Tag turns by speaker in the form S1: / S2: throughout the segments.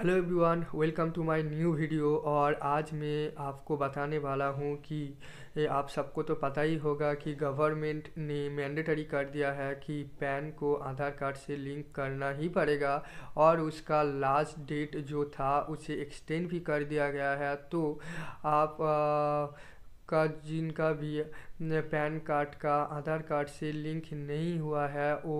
S1: hello everyone welcome to my new video और आज मैं आपको बताने वाला हूँ कि आप सबको तो पता ही होगा कि गवर्नमेंट ने मैंडेटरी कर दिया है कि पैन को आधार कार्ड से लिंक करना ही पड़ेगा और उसका लास्ट डेट जो था उसे एक्सटेंड भी कर दिया गया है तो आप आ, का जिनका भी पैन कार्ड का आधार कार्ड से लिंक नहीं हुआ है वो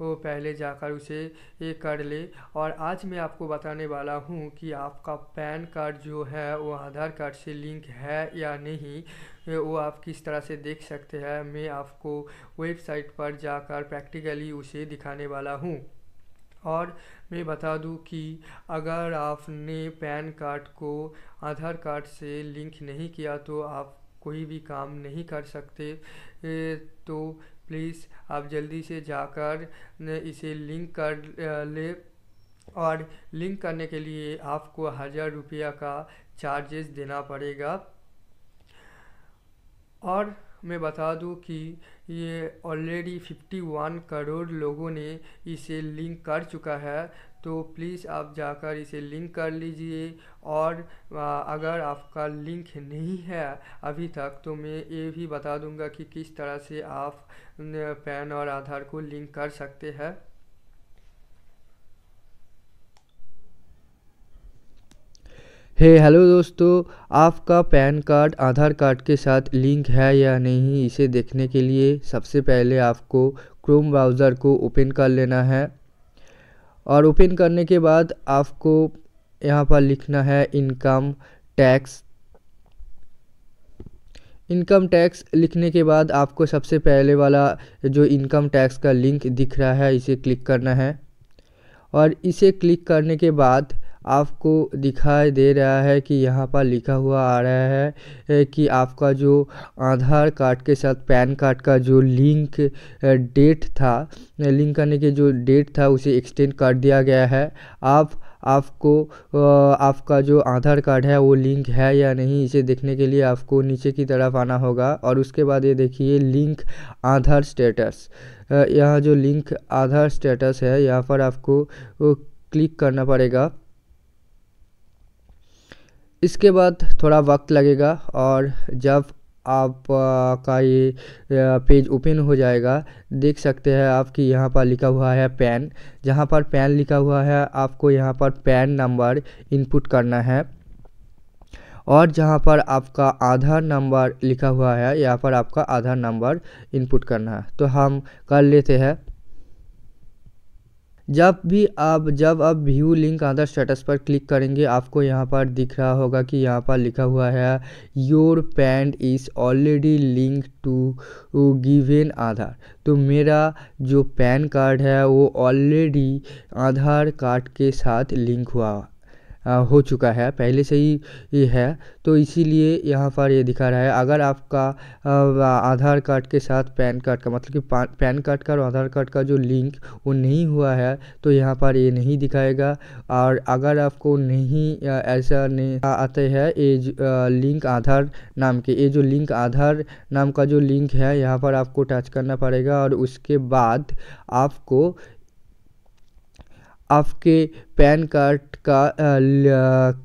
S1: वो पहले जाकर उसे ये कर ले और आज मैं आपको बताने वाला हूँ कि आपका पैन कार्ड जो है वो आधार कार्ड से लिंक है या नहीं वो आप किस तरह से देख सकते हैं मैं आपको वेबसाइट पर जाकर प्रैक्टिकली उसे दिखाने वाला हूँ और मैं बता दूं कि अगर आपने पैन कार्ड को आधार कार्ड से लिंक नहीं किया तो आप कोई भी काम नहीं कर सकते तो प्लीज़ आप जल्दी से जाकर इसे लिंक कर ले और लिंक करने के लिए आपको हज़ार रुपया का चार्जेस देना पड़ेगा और मैं बता दूं कि ये ऑलरेडी 51 करोड़ लोगों ने इसे लिंक कर चुका है तो प्लीज़ आप जाकर इसे लिंक कर लीजिए और अगर आपका लिंक नहीं है अभी तक तो मैं ये भी बता दूंगा कि किस तरह से आप पैन और आधार को लिंक कर सकते हैं हे hey, हेलो दोस्तों आपका पैन कार्ड आधार कार्ड के साथ लिंक है या नहीं इसे देखने के लिए सबसे पहले आपको क्रोम ब्राउज़र को ओपन कर लेना है और ओपन करने के बाद आपको यहाँ पर लिखना है इनकम टैक्स इनकम टैक्स लिखने के बाद आपको सबसे पहले वाला जो इनकम टैक्स का लिंक दिख रहा है इसे क्लिक करना है और इसे क्लिक करने के बाद आपको दिखाई दे रहा है कि यहाँ पर लिखा हुआ आ रहा है कि आपका जो आधार कार्ड के साथ पैन कार्ड का जो लिंक डेट था लिंक करने के जो डेट था उसे एक्सटेंड कर दिया गया है आप आपको आपका जो आधार कार्ड है वो लिंक है या नहीं इसे देखने के लिए आपको नीचे की तरफ आना होगा और उसके बाद ये देखिए लिंक आधार स्टेटस यहाँ जो लिंक आधार स्टेटस है यहाँ पर आपको क्लिक करना पड़ेगा इसके बाद थोड़ा वक्त लगेगा और जब आप का ये पेज ओपन हो जाएगा देख सकते हैं आप कि यहाँ पर लिखा हुआ है पैन जहाँ पर पैन लिखा हुआ है आपको यहाँ पर पैन नंबर इनपुट करना है और जहाँ पर आपका आधार नंबर लिखा हुआ है यहाँ पर आपका आधार नंबर इनपुट करना है तो हम कर लेते हैं जब भी आप जब आप व्यू लिंक अंदर स्टेटस पर क्लिक करेंगे आपको यहाँ पर दिख रहा होगा कि यहाँ पर लिखा हुआ है your PAN is already link to given Aadhaar तो मेरा जो पैन कार्ड है वो ऑलरेडी आधार कार्ड के साथ लिंक हुआ हो चुका है पहले से ही है तो इसीलिए यहाँ पर ये दिखा रहा है अगर आपका आधार कार्ड के साथ पैन कार्ड का मतलब कि पैन कार्ड का और आधार कार्ड का जो लिंक वो नहीं हुआ है तो यहाँ पर ये नहीं दिखाएगा और अगर आपको नहीं ऐसा नहीं आते हैं ये लिंक आधार नाम के ये जो लिंक आधार नाम का जो लिंक है यहाँ पर आपको टच करना पड़ेगा और उसके बाद आपको आपके पैन कार्ड का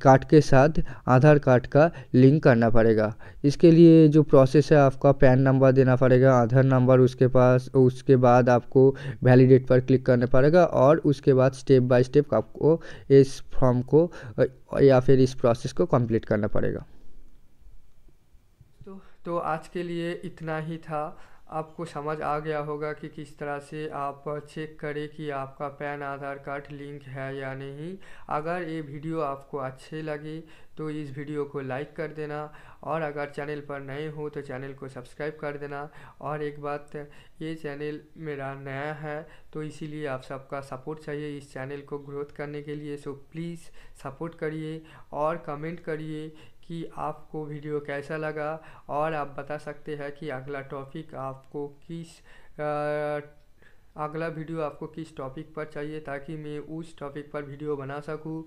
S1: कार्ड के साथ आधार कार्ड का लिंक करना पड़ेगा इसके लिए जो प्रोसेस है आपका पैन नंबर देना पड़ेगा आधार नंबर उसके पास उसके बाद आपको वैलिडेट पर क्लिक करना पड़ेगा और उसके बाद स्टेप बाय स्टेप आपको इस फॉर्म को या फिर इस प्रोसेस को कंप्लीट करना पड़ेगा तो, तो आज के लिए इतना ही था आपको समझ आ गया होगा कि किस तरह से आप चेक करें कि आपका पैन आधार कार्ड लिंक है या नहीं अगर ये वीडियो आपको अच्छे लगे तो इस वीडियो को लाइक कर देना और अगर चैनल पर नए हो तो चैनल को सब्सक्राइब कर देना और एक बात ये चैनल मेरा नया है तो इसीलिए आप सबका सपोर्ट चाहिए इस चैनल को ग्रोथ करने के लिए सो प्लीज़ सपोर्ट करिए और कमेंट करिए कि आपको वीडियो कैसा लगा और आप बता सकते हैं कि अगला टॉपिक आपको किस अगला वीडियो आपको किस टॉपिक पर चाहिए ताकि मैं उस टॉपिक पर वीडियो बना सकूं